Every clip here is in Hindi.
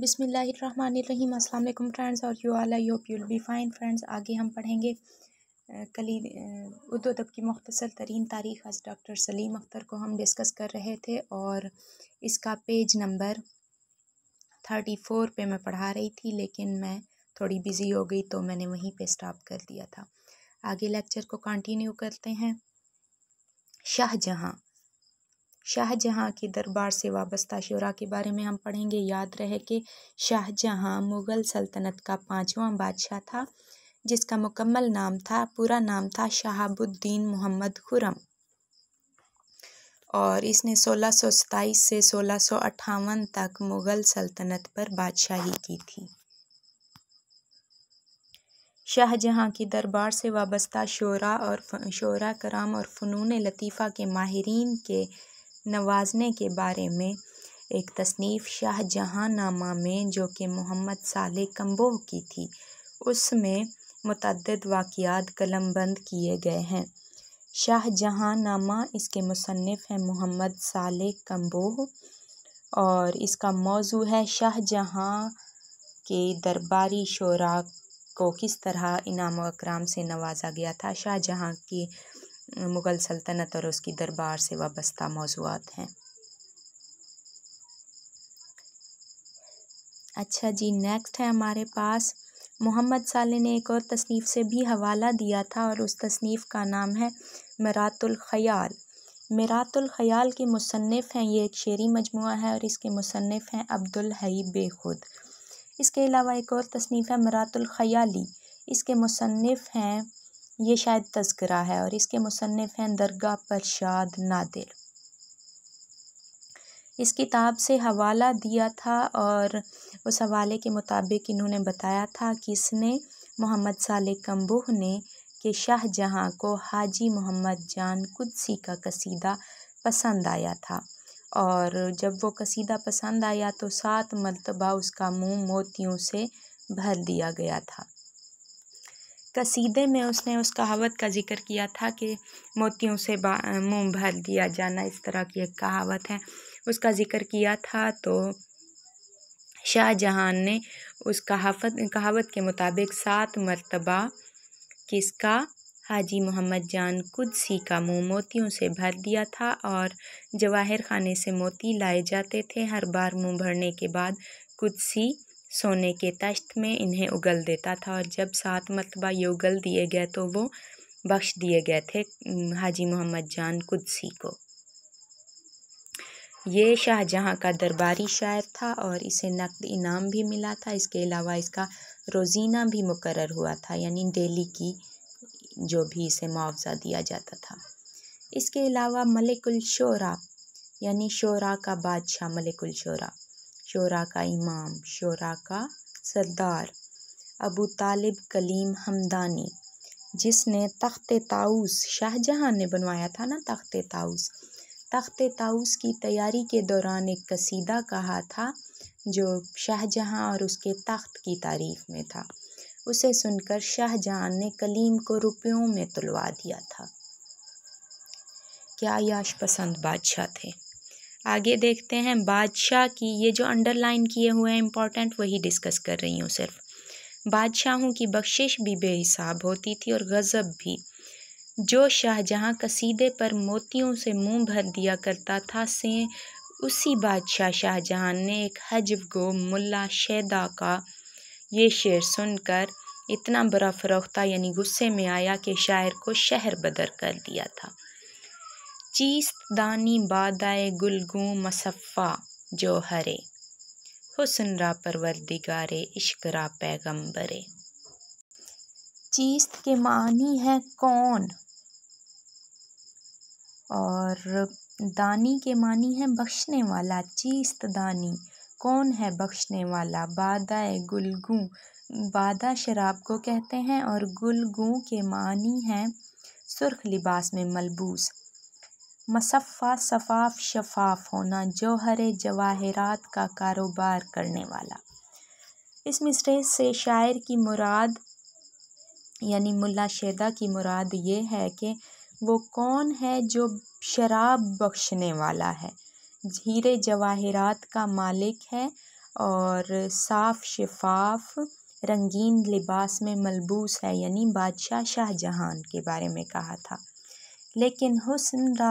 बिसमीम अल्लाम फ्रेंड्स और you all I hope be fine friends आगे हम पढ़ेंगे कली उर्दो अदब की मख्तसर तरीन तारीख आज डॉक्टर सलीम अख्तर को हम डिस्कस कर रहे थे और इसका पेज नंबर थर्टी फोर पर मैं पढ़ा रही थी लेकिन मैं थोड़ी बिज़ी हो गई तो मैंने वहीं पर स्टॉप कर दिया था आगे लेक्चर को कंटिन्यू करते हैं शाहजहाँ शाहजहाँ के दरबार से वाबस्ता शुरा के बारे में हम पढ़ेंगे याद रहे कि शाहजहाँ मुग़ल सल्तनत का पाँचवा बादशाह था जिसका मुकम्मल नाम था पूरा नाम था शहाबुद्दीन मोहम्मद खुरम और इसने सोलह से सोलह तक मुग़ल सल्तनत पर बादशाही की थी शाहजहाँ की दरबार से वाबस्ता शोरा और शोरा कराम और फ़नून लतीफ़ा के माहरीन के नवाज़ने के बारे में एक तसनीफ़ नामा में जो कि मोहम्मद साले कम्बोह की थी उसमें वाक़ात कलम बंद किए गए हैं नामा इसके मुसनफ़ हैं मोहम्मद साल कम्बोह और इसका मौजू है शाहजहाँ के दरबारी शोरा को किस तरह इनाम अक्राम से नवाजा गया था शाहजहाँ की मुग़ल सल्तनत और उसकी दरबार से वाबस्ता मौजूद हैं अच्छा जी नेक्स्ट है हमारे पास मोहम्मद साले ने एक और तसनीफ़ से भी हवाला दिया था और उस तसनीफ़ का नाम है मरातुलख़याल मरातुलख़याल के मुसनफ़ हैं ये एक शेरी मजमू है और इसके मुसनफ़ हैं अब्दुल हई बेखुद इसके अलावा एक और तसनीफ़ है मरातुल्खयाली इसके मुसनफ़ हैं ये शायद तस्करा है और इसके मुसनफ़ हैं दरगाह प्रसाद नादिर इस किताब से हवाला दिया था और उस हवाले के मुताबिक इन्होंने बताया था कि इसने मोहम्मद साले कम्बोह ने कि शाहजहाँ को हाजी मोहम्मद जान कुदसी का कसीदा पसंद आया था और जब वो कसीदा पसंद आया तो सात मरतबा उसका मुंह मोतियों से भर दिया गया था कसीदे में उसने उस कहावत का ज़िक्र किया था कि मोतियों से मुँह भर दिया जाना इस तरह की एक कहावत है उसका ज़िक्र किया था तो शाहजहाँ ने उस कहावत कहावत के मुताबिक सात मर्तबा किसका हाजी मोहम्मद जान कुदसी का मुँह मोतियों से भर दिया था और जवाहिर खाने से मोती लाए जाते थे हर बार मुँह भरने के बाद कुदसी सोने के तश्त में इन्हें उगल देता था और जब सात मरतबा ये उगल दिए गए तो वो बख्श दिए गए थे हाजी मोहम्मद जान कुदसी को ये शाहजहाँ का दरबारी शायर था और इसे नकद इनाम भी मिला था इसके अलावा इसका रोज़ीना भी मुकर हुआ था यानी डेली की जो भी इसे मुआवजा दिया जाता था इसके अलावा मलिकुल शोरा यानी शोरा का बादशाह मलिकुल शोरा शोरा का इमाम शोरा का सरदार अबू तालिब कलीम हमदानी जिसने तख्त ताउस शाहजहाँ ने बनवाया था ना तख्त ताउस तख्त ताउस की तैयारी के दौरान एक कसीदा कहा था जो शाहजहाँ और उसके तख्त की तारीफ़ में था उसे सुनकर शाहजहाँ ने कलीम को रुपयों में तुलवा दिया था क्या याश पसंद बादशाह थे आगे देखते हैं बादशाह की ये जो अंडरलाइन किए हुए हैं इम्पॉर्टेंट वही डिस्कस कर रही हूँ सिर्फ बादशाहों की बख्शिश भी बेहिसाब होती थी और गज़ब भी जो शाहजहाँ कसीदे पर मोतियों से मुंह भर दिया करता था से उसी बादशाह शाहजहाँ ने एक हजब गो मुला शैदा का ये शेर सुनकर इतना बुरा फरोख्ता यानी गुस्से में आया कि शायर को शहर बदर कर दिया था दानी बादाए गुलगू मसफ़ा जो हरे हुसन रा दिगारे इश्क रा पैगम्बरे चीस्त के मानी है कौन और दानी के मानी है बख्शने वाला चीस्त दानी कौन है बख्शने वाला बादा गुलगू बादा शराब को कहते हैं और गुलगू के मानी है सुर्ख लिबास में मलबूस मसफ़ा शफ़ाफ़ शफ़ाफ़ होना जौहर जवाहरात का कारोबार करने वाला इस मिसरे से शायर की मुराद यानी मुल्ला शेदा की मुराद ये है कि वो कौन है जो शराब बख्शने वाला है हीरे जवाहरात का मालिक है और साफ शफाफ रंगीन लिबास में मलबूस है यानी बादशाह शाहजहान के बारे में कहा था लेकिन हुसन रा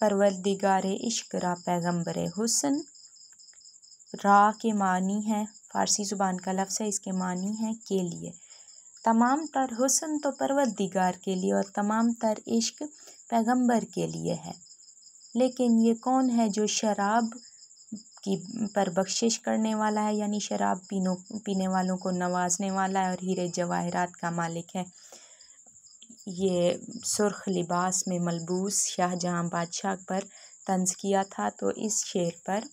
परवरदिगार इश्क रा पैगम्बर हुसन रा के मानी है फ़ारसी ज़ुबान का लफ्ज़ है इसके मानी है के लिए तमाम तर हुसन तो परवरदिगार के लिए और तमाम तर इश्क पैगम्बर के लिए है लेकिन ये कौन है जो शराब की पर बख्शिश करने वाला है यानी शराब पीनों पीने वालों को नवाजने वाला है और हीरे जवाहरात का मालिक है ये सुर्ख लिबास में मलबूस शाहजहाँ बादशाह पर तंज़ किया था तो इस शेर पर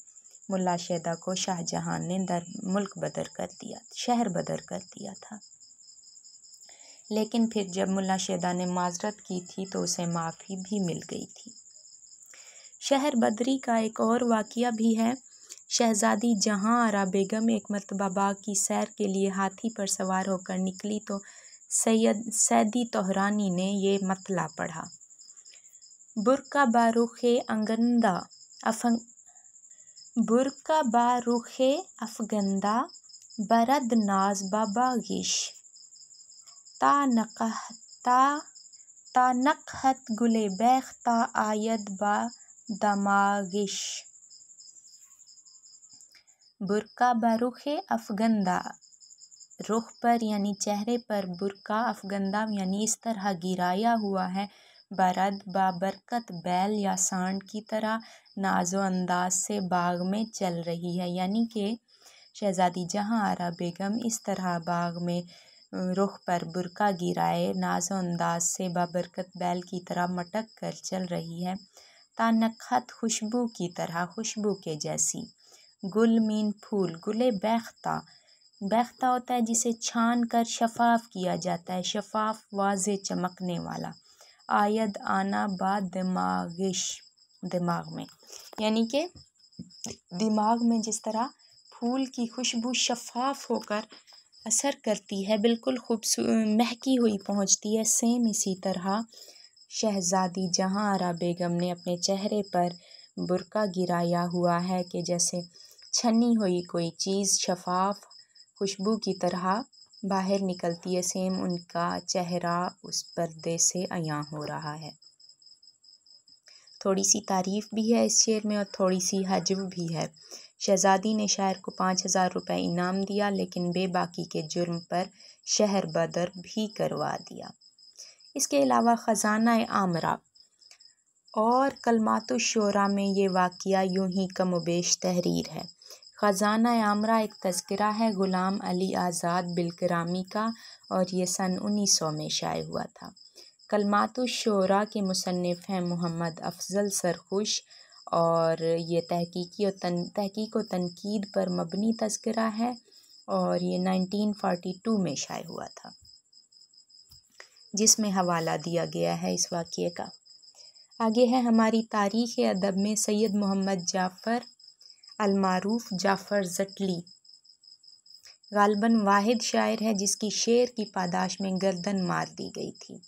मुला शैदा को शाहजहाँ ने दर मुल्क बदर कर दिया शहर बदर कर दिया था लेकिन फिर जब मुला शैदा ने माजरत की थी तो उसे माफ़ी भी मिल गई थी शहर बदरी का एक और वाक़ भी है शहज़ादी जहाँ आरा बेगम एक मरतबा बाग की सैर के लिए हाथी पर सवार होकर निकली तो सैयद सैदी तोहरानी ने ये मतला पढ़ा बुरका बारुख अंगंदा अफंग बुरका बारुख अफगंदा बरद नाज बाबा गिश ता नकह ता ता नकहत गुले बैख ता आयद बा दमागिश बुरका बारुख अफगंदा रुख पर यानी चेहरे पर बुरका अफगंदा यानी इस तरह गिराया हुआ है बरद बाबरकत बैल या सांड की तरह नाजो अंदाज से बाग में चल रही है यानी कि शहज़ादी जहाँ आरा बेगम इस तरह बाग में रुख पर बुरका गिराए नाजो अंदाज से बाबरकत बैल की तरह मटक कर चल रही है तानखत खुशबू की तरह खुशबू के जैसी गुल मीन फूल गुले बैख्ता बख्ता होता है जिसे छान कर शफाफ किया जाता है शफाफ वाज चमकने वाला आयद आना बा दिमागिश दिमाग में यानी कि दिमाग में जिस तरह फूल की खुशबू शफाफ होकर असर करती है बिल्कुल खूबसू महकी हुई पहुंचती है सेम इसी तरह शहज़ादी जहां आरा बेगम ने अपने चेहरे पर बुरका गिराया हुआ है कि जैसे छनी हुई कोई चीज़ शफाफ खुशबू की तरह बाहर निकलती है सेम उनका चेहरा उस पर्दे से अयाँ हो रहा है थोड़ी सी तारीफ़ भी है इस शेर में और थोड़ी सी हजब भी है शहज़ादी ने शायर को पाँच हज़ार रुपये इनाम दिया लेकिन बेबाकी के जुर्म पर शहर बदर भी करवा दिया इसके अलावा ख़जाना आमरा और कलमात शोरा में ये वाक़ यूं ही कमोबेश तहरीर है ख़ज़ाना आमरा एक तस्करा है ग़ुलाम अली आज़ाद बिलकरामी का और ये सन उन्नीस सौ में शाये हुआ था शरा के मुसनफ़ हैं मोहम्मद अफ़ज़ल सरख़ुश और ये तहक़ीकी और तन तहक़ीक व तनकीद पर मबनी तस्करा है और ये नाइनटीन फोटी टू में शाये हुआ था जिसमें हवाला दिया गया है इस वाक़े का आगे है हमारी तारीख़ अदब में सैयद मोहम्मद जाफ़र अलमारूफ जाफ़र ज़टली गालबन वाहिद शायर है जिसकी शेर की पादाश में गर्दन मार दी गई थी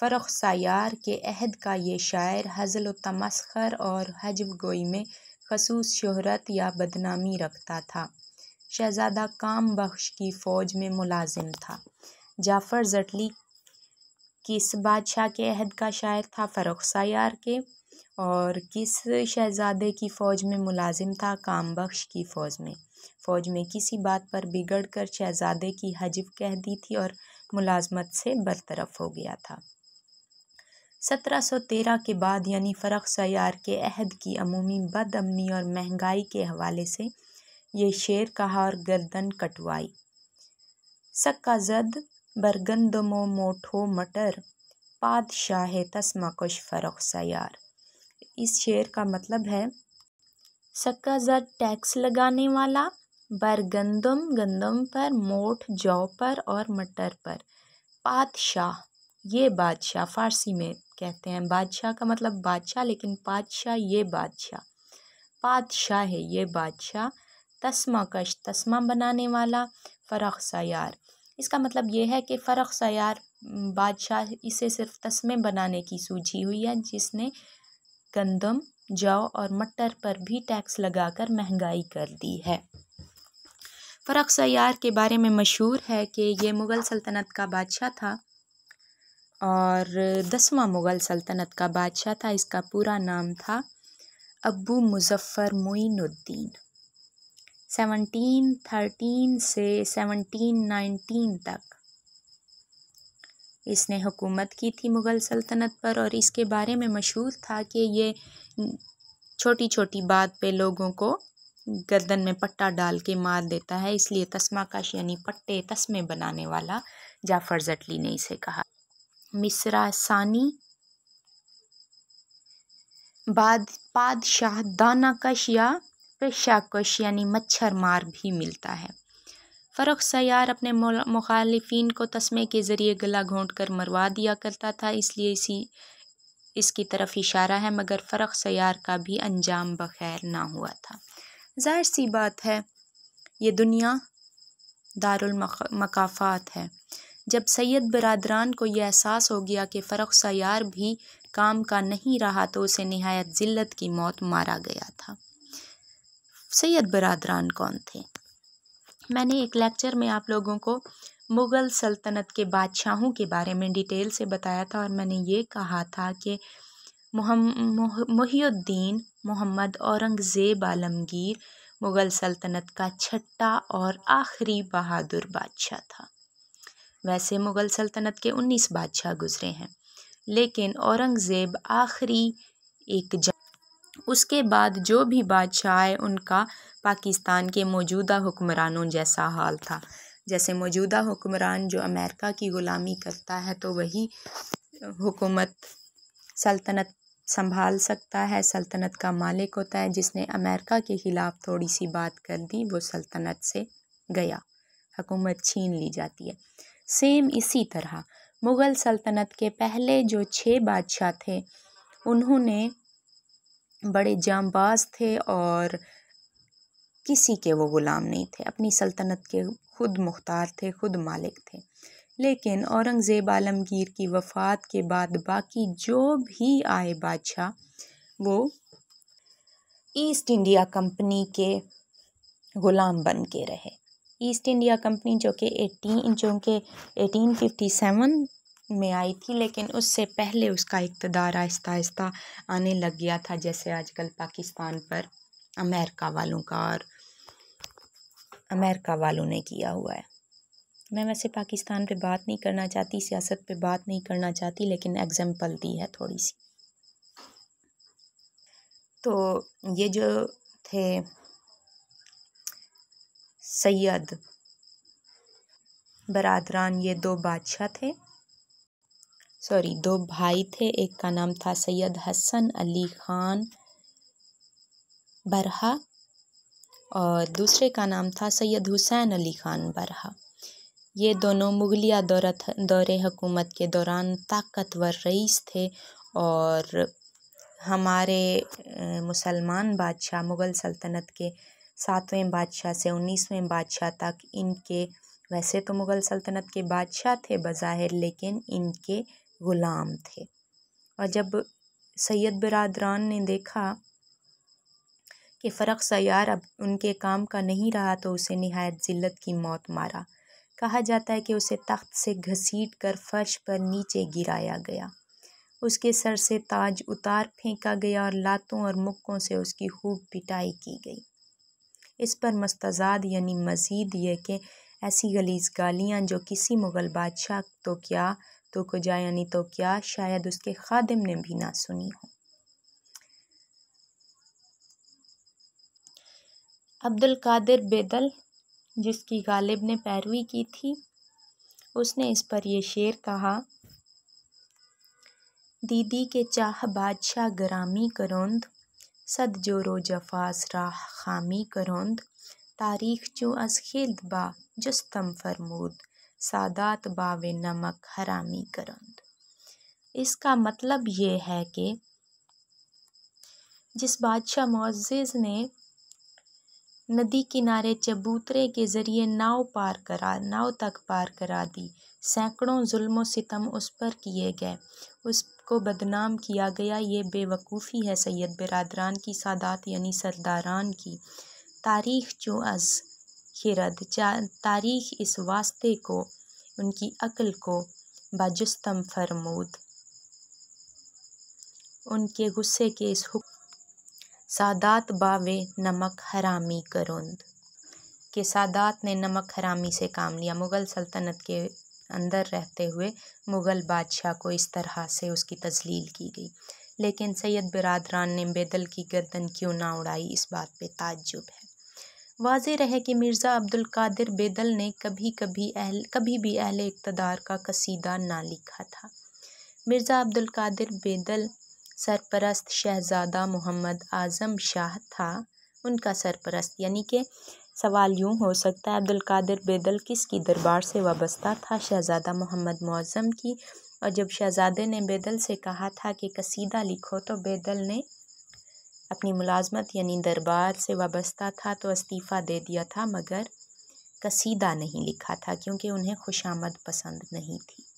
फ़रख सायार के अहद का ये शायर हज़ल तमस्खर और हजब गोई में खसूस शहरत या बदनामी रखता था शहज़ादा काम बख्श की फ़ौज में मुलाजिम था जाफ़र जटली किस बादशाह के अहद का शायर था फ़रख सायार के और किस शहज़ादे की फ़ौज में मुलाजिम था कामबख्श की फ़ौज में फ़ौज में किसी बात पर बिगड़ कर शहज़ादे की हजब कह दी थी और मुलाजमत से बरतरफ़ हो गया था सत्रह सौ तेरह के बाद यानी फ़र्क सयार के अहद की अमूमी बदअमनी और महंगाई के हवाले से ये शेर कहा और गर्दन कटवाई सक्का जद बरगंदमो मोठो मटर पादशाह कुश फ़र्क सयार इस शेर का मतलब है सक्का ज़ा टैक्स लगाने वाला बर गंदम गंदम पर मोठ जौ पर और मटर पर पातशाह ये बादशाह फ़ारसी में कहते हैं बादशाह का मतलब बादशाह लेकिन पातशाह ये बादशाह पातशाह है ये बादशाह तस्मा कश तस्मा बनाने वाला फ़रख सयार इसका मतलब ये है कि फ़रख सयार बादशाह इसे सिर्फ तस्मे बनाने की सूझी हुई है जिसने गंदम जौ और मटर पर भी टैक्स लगाकर महंगाई कर दी है फ़रक सयार के बारे में मशहूर है कि ये मुग़ल सल्तनत का बादशाह था और दसवां मुग़ल सल्तनत का बादशाह था इसका पूरा नाम था अबू मुजफ़र मोइनुद्दीन सेवनटीन थर्टीन से सेवनटीन नाइनटीन तक इसने हुकूमत की थी मुग़ल सल्तनत पर और इसके बारे में मशहूर था कि ये छोटी छोटी बात पे लोगों को गर्दन में पट्टा डाल के मार देता है इसलिए तस्मा काश यानी पट्टे तस्मे बनाने वाला जाफ़र जटली ने इसे कहा मिसरा सानी बाद पादशाह दानाकश या पेशाकश यानी मच्छर मार भी मिलता है फ़र्क सयार अपने मुखालफी को तस्मे के ज़रिए गला घोंट कर मरवा दिया करता था इसलिए इसी इसकी तरफ इशारा है मगर फ़र्क सयार का भी अंजाम बखैर ना हुआ था ज़ाहिर सी बात है ये दुनिया मकाफात है जब सैयद बरदरान को यह एहसास हो गया कि फ़र्क सयार भी काम का नहीं रहा तो उसे नहायत ज़िल्त की मौत मारा गया था सैयद बरदरान कौन थे मैंने एक लेक्चर में आप लोगों को मुग़ल सल्तनत के बादशाहों के बारे में डिटेल से बताया था और मैंने ये कहा था कि मुहीउद्दीन मोहम्मद औरंगज़ेब आलमगीर मुग़ल सल्तनत का छठा और आखिरी बहादुर बादशाह था वैसे मुग़ल सल्तनत के उन्नीस बादशाह गुजरे हैं लेकिन औरंगज़ेब आखिरी एक उसके बाद जो भी बादशाह आए उनका पाकिस्तान के मौजूदा हुक्मरानों जैसा हाल था जैसे मौजूदा हुक्मरान जो अमेरिका की ग़ुलामी करता है तो वही हुकूमत सल्तनत संभाल सकता है सल्तनत का मालिक होता है जिसने अमेरिका के ख़िलाफ़ थोड़ी सी बात कर दी वो सल्तनत से गया हुकूमत छीन ली जाती है सेम इसी तरह मुग़ल सल्तनत के पहले जो छः बादशाह थे उन्होंने बड़े जांबाज थे और किसी के वो ग़ुलाम नहीं थे अपनी सल्तनत के खुद मुख्तार थे खुद मालिक थे लेकिन औरंगज़ेब आलमगीर की वफ़ात के बाद बाकी जो भी आए बादशाह वो ईस्ट इंडिया कंपनी के ग़ुलाम बन के रहे ईस्ट इंडिया कंपनी जो कि एटीन जो कि एटीन फिफ्टी सेवन में आई थी लेकिन उससे पहले उसका इकतदार आहिस्ता आहिस्ता आने लग गया था जैसे आजकल पाकिस्तान पर अमेरिका वालों का और अमेरिका वालों ने किया हुआ है मैं वैसे पाकिस्तान पे बात नहीं करना चाहती सियासत पे बात नहीं करना चाहती लेकिन एग्जांपल दी है थोड़ी सी तो ये जो थे सैयद बरदरान ये दो बादशाह थे सॉरी दो भाई थे एक का नाम था सैयद हसन अली ख़ान बरहा और दूसरे का नाम था सैयद हुसैन अली ख़ान बरहा ये दोनों मुग़लिया दौर दौर हुकूमत के दौरान ताकतवर रईस थे और हमारे मुसलमान बादशाह मुग़ल सल्तनत के सातवें बादशाह से उन्नीसवें बादशाह तक इनके वैसे तो मुग़ल सल्तनत के बादशाह थे बज़ाहिर लेकिन इनके ग़ुलाम थे और जब सैयद बरदरान ने देखा कि फ़र्क सयार अब उनके काम का नहीं रहा तो उसे नहायत ज़िल्लत की मौत मारा कहा जाता है कि उसे तख्त से घसीट कर फर्श पर नीचे गिराया गया उसके सर से ताज उतार फेंका गया और लातों और मुक्कों से उसकी खूब पिटाई की गई इस पर मस्तजाद यानी मज़ीद यह कि ऐसी गलीज गालियाँ जो किसी मुग़ल बादशाह तो क्या तो कुजा यानी तो क्या शायद उसके खादिम ने भी ना सुनी हो अब्दुल कादिर बेदल जिसकी गालिब ने पैरवी की थी उसने इस पर ये शेर कहा दीदी के चाह बादशाह ग्रामी करोंद सद जो रो जफास राह खामी करोंद तारीख चू अस खिल्द बा जस्तम फरमूद सादात बावे नमक हरामी करोंद इसका मतलब ये है कि जिस बादशाह मोज़ ने नदी किनारे चबूतरे के जरिए नाव पार करा नाव तक पार करा दी सैकड़ों जुल्म सितम उस पर किए गए उसको बदनाम किया गया ये बेवकूफ़ी है सैयद बरदरान की सादात यानी सरदारान की तारीख जो अज़ खिरद तारीख इस वास्ते को उनकी अकल को बाजस्तम फरमूद उनके गुस्से के इस हुक्म सादात बावे नमक हरामी करुंद के सादात ने नमक हरामी से काम लिया मुग़ल सल्तनत के अंदर रहते हुए मुग़ल बादशाह को इस तरह से उसकी तजलील की गई लेकिन सैयद बिरादरान ने बेदल की गर्दन क्यों ना उड़ाई इस बात पे ताज्जुब है वाज रहे कि मिर्ज़ा अब्दुल कादिर बेदल ने कभी कभी अहल कभी भी अहल इकतदार का कसीदा ना लिखा था मिर्ज़ा अब्दुल कादिर बेदल सरपरस्त शहज़ादा मोहम्मद आज़म शाह था उनका सरपरस्त यानी कि सवाल यूँ हो सकता है अब्दुल कादिर बेदल किसकी दरबार से वाबस्ता था शहज़ादा मोहम्मद मौज़म की और जब शहज़ादे ने बेदल से कहा था कि कसीदा लिखो तो बेदल ने अपनी मुलाजमत यानी दरबार से वाबस्ता था तो इस्तीफ़ा दे दिया था मगर कसीदा नहीं लिखा था क्योंकि उन्हें खुशामद पसंद नहीं थी